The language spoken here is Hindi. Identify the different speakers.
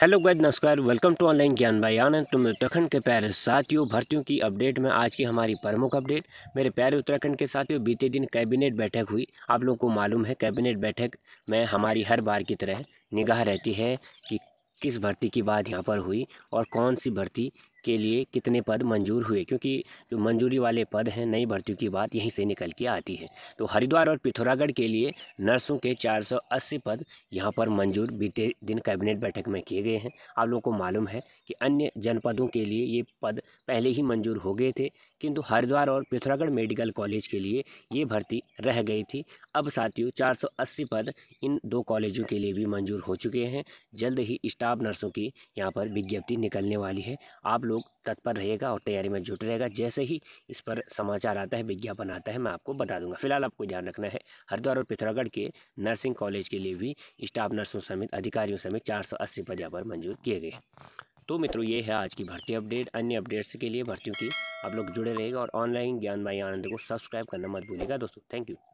Speaker 1: हेलो गैद नमस्कार वेलकम टू ऑनलाइन ज्ञान भाई आनंद तुम उत्तराखंड के प्यारे साथियों भर्तियों की अपडेट में आज की हमारी प्रमुख अपडेट मेरे प्यारे उत्तराखंड के साथियों बीते दिन कैबिनेट बैठक हुई आप लोगों को मालूम है कैबिनेट बैठक में हमारी हर बार की तरह निगाह रहती है कि किस भर्ती की बात यहाँ पर हुई और कौन सी भर्ती के लिए कितने पद मंजूर हुए क्योंकि जो मंजूरी वाले पद हैं नई भर्ती की बात यहीं से निकल के आती है तो हरिद्वार और पिथौरागढ़ के लिए नर्सों के 480 पद यहां पर मंजूर बीते दिन कैबिनेट बैठक में किए गए हैं आप लोगों को मालूम है कि अन्य जनपदों के लिए ये पद पहले ही मंजूर हो गए थे किंतु हरिद्वार और पिथौरागढ़ मेडिकल कॉलेज के लिए ये भर्ती रह गई थी अब साथियों 480 पद इन दो कॉलेजों के लिए भी मंजूर हो चुके हैं जल्द ही स्टाफ नर्सों की यहाँ पर विज्ञप्ति निकलने वाली है आप लोग लोग तत्पर रहेगा और तैयारी में जुट रहेगा जैसे ही इस पर समाचार आता है विज्ञापन आता है मैं आपको बता दूंगा फिलहाल आपको ध्यान रखना है हरिद्वार और पिथौरागढ़ के नर्सिंग कॉलेज के लिए भी स्टाफ नर्सों समेत अधिकारियों समेत चार सौ अस्सी पद यहाँ पर मंजूर किए गए तो मित्रों ये है आज की भर्ती अपडेट अन्य अपडेट्स के लिए भर्तियों की आप लोग जुड़े रहेगा और ऑनलाइन ज्ञान माई आनंद को सब्सक्राइब करना मत भूलिएगा दोस्तों थैंक यू